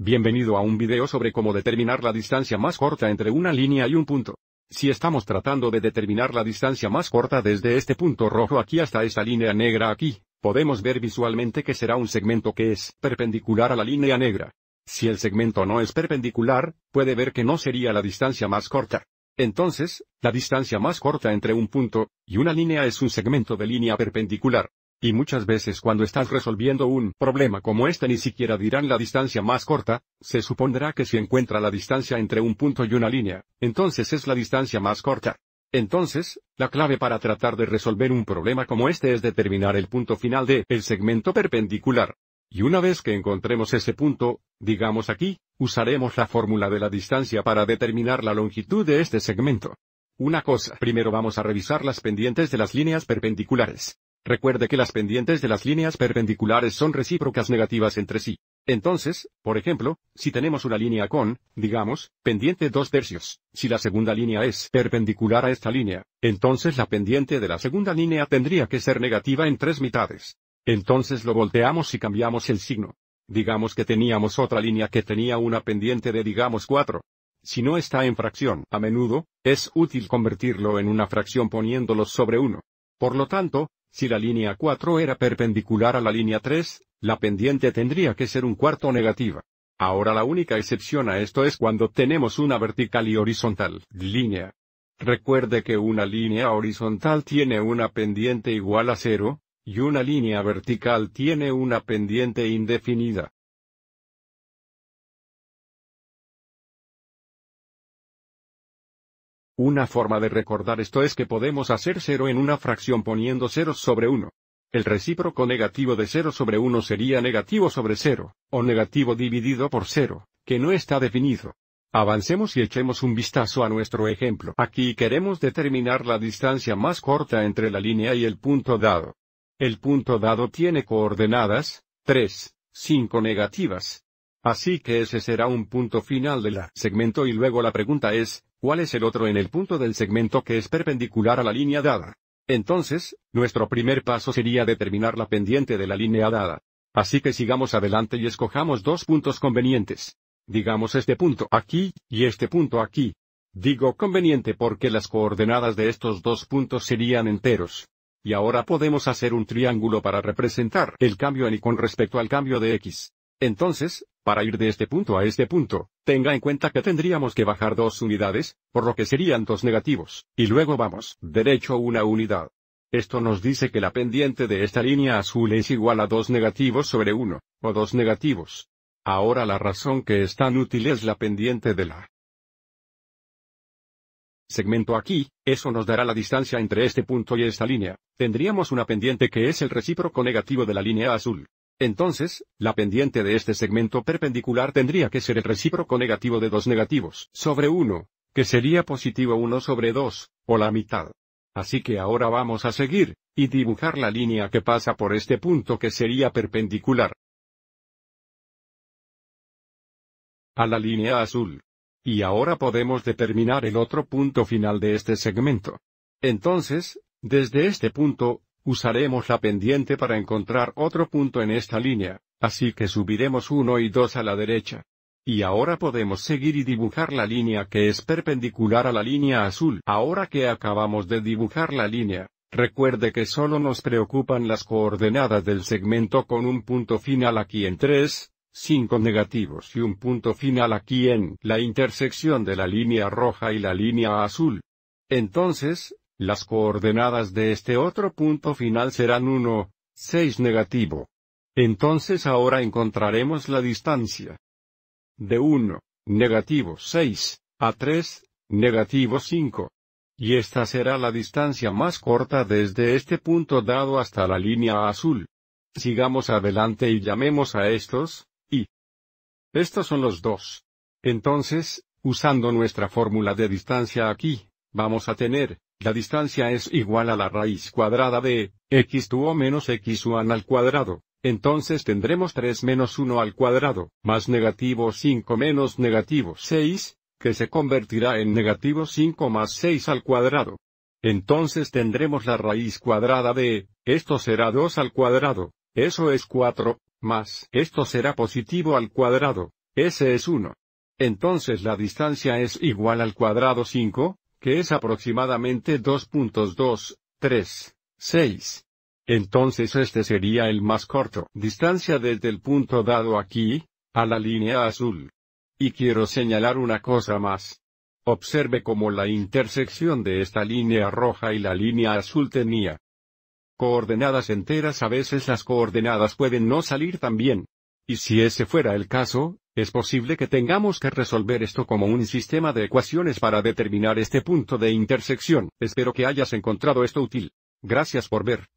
Bienvenido a un video sobre cómo determinar la distancia más corta entre una línea y un punto. Si estamos tratando de determinar la distancia más corta desde este punto rojo aquí hasta esta línea negra aquí, podemos ver visualmente que será un segmento que es perpendicular a la línea negra. Si el segmento no es perpendicular, puede ver que no sería la distancia más corta. Entonces, la distancia más corta entre un punto y una línea es un segmento de línea perpendicular. Y muchas veces cuando estás resolviendo un problema como este ni siquiera dirán la distancia más corta, se supondrá que si encuentra la distancia entre un punto y una línea, entonces es la distancia más corta. Entonces, la clave para tratar de resolver un problema como este es determinar el punto final de el segmento perpendicular. Y una vez que encontremos ese punto, digamos aquí, usaremos la fórmula de la distancia para determinar la longitud de este segmento. Una cosa, primero vamos a revisar las pendientes de las líneas perpendiculares. Recuerde que las pendientes de las líneas perpendiculares son recíprocas negativas entre sí. Entonces, por ejemplo, si tenemos una línea con, digamos, pendiente 2 tercios, si la segunda línea es perpendicular a esta línea, entonces la pendiente de la segunda línea tendría que ser negativa en tres mitades. Entonces lo volteamos y cambiamos el signo. Digamos que teníamos otra línea que tenía una pendiente de digamos 4. Si no está en fracción, a menudo, es útil convertirlo en una fracción poniéndolo sobre 1. Por lo tanto, si la línea 4 era perpendicular a la línea 3, la pendiente tendría que ser un cuarto negativa. Ahora la única excepción a esto es cuando tenemos una vertical y horizontal línea. Recuerde que una línea horizontal tiene una pendiente igual a cero, y una línea vertical tiene una pendiente indefinida. Una forma de recordar esto es que podemos hacer 0 en una fracción poniendo 0 sobre 1. El recíproco negativo de 0 sobre 1 sería negativo sobre 0, o negativo dividido por 0, que no está definido. Avancemos y echemos un vistazo a nuestro ejemplo. Aquí queremos determinar la distancia más corta entre la línea y el punto dado. El punto dado tiene coordenadas, 3, 5 negativas. Así que ese será un punto final de la segmento y luego la pregunta es, ¿Cuál es el otro en el punto del segmento que es perpendicular a la línea dada? Entonces, nuestro primer paso sería determinar la pendiente de la línea dada. Así que sigamos adelante y escojamos dos puntos convenientes. Digamos este punto aquí, y este punto aquí. Digo conveniente porque las coordenadas de estos dos puntos serían enteros. Y ahora podemos hacer un triángulo para representar el cambio en y con respecto al cambio de x. Entonces, para ir de este punto a este punto, Tenga en cuenta que tendríamos que bajar dos unidades, por lo que serían dos negativos, y luego vamos derecho una unidad. Esto nos dice que la pendiente de esta línea azul es igual a dos negativos sobre uno, o dos negativos. Ahora la razón que es tan útil es la pendiente de la segmento aquí, eso nos dará la distancia entre este punto y esta línea. Tendríamos una pendiente que es el recíproco negativo de la línea azul. Entonces, la pendiente de este segmento perpendicular tendría que ser el recíproco negativo de dos negativos sobre 1, que sería positivo 1 sobre 2, o la mitad. Así que ahora vamos a seguir, y dibujar la línea que pasa por este punto que sería perpendicular a la línea azul. Y ahora podemos determinar el otro punto final de este segmento. Entonces, desde este punto, Usaremos la pendiente para encontrar otro punto en esta línea, así que subiremos 1 y 2 a la derecha. Y ahora podemos seguir y dibujar la línea que es perpendicular a la línea azul. Ahora que acabamos de dibujar la línea, recuerde que solo nos preocupan las coordenadas del segmento con un punto final aquí en 3, 5 negativos y un punto final aquí en la intersección de la línea roja y la línea azul. Entonces, las coordenadas de este otro punto final serán 1, 6 negativo. Entonces ahora encontraremos la distancia. De 1, negativo 6, a 3, negativo 5. Y esta será la distancia más corta desde este punto dado hasta la línea azul. Sigamos adelante y llamemos a estos, y. Estos son los dos. Entonces, usando nuestra fórmula de distancia aquí, vamos a tener la distancia es igual a la raíz cuadrada de x o menos x 1 al cuadrado. Entonces tendremos 3 menos 1 al cuadrado, más negativo 5 menos negativo 6, que se convertirá en negativo 5 más 6 al cuadrado. Entonces tendremos la raíz cuadrada de, esto será 2 al cuadrado, eso es 4, más, esto será positivo al cuadrado, ese es 1. Entonces la distancia es igual al cuadrado 5, que es aproximadamente 2.236. Entonces este sería el más corto. Distancia desde el punto dado aquí, a la línea azul. Y quiero señalar una cosa más. Observe cómo la intersección de esta línea roja y la línea azul tenía coordenadas enteras a veces las coordenadas pueden no salir tan bien. Y si ese fuera el caso, es posible que tengamos que resolver esto como un sistema de ecuaciones para determinar este punto de intersección. Espero que hayas encontrado esto útil. Gracias por ver.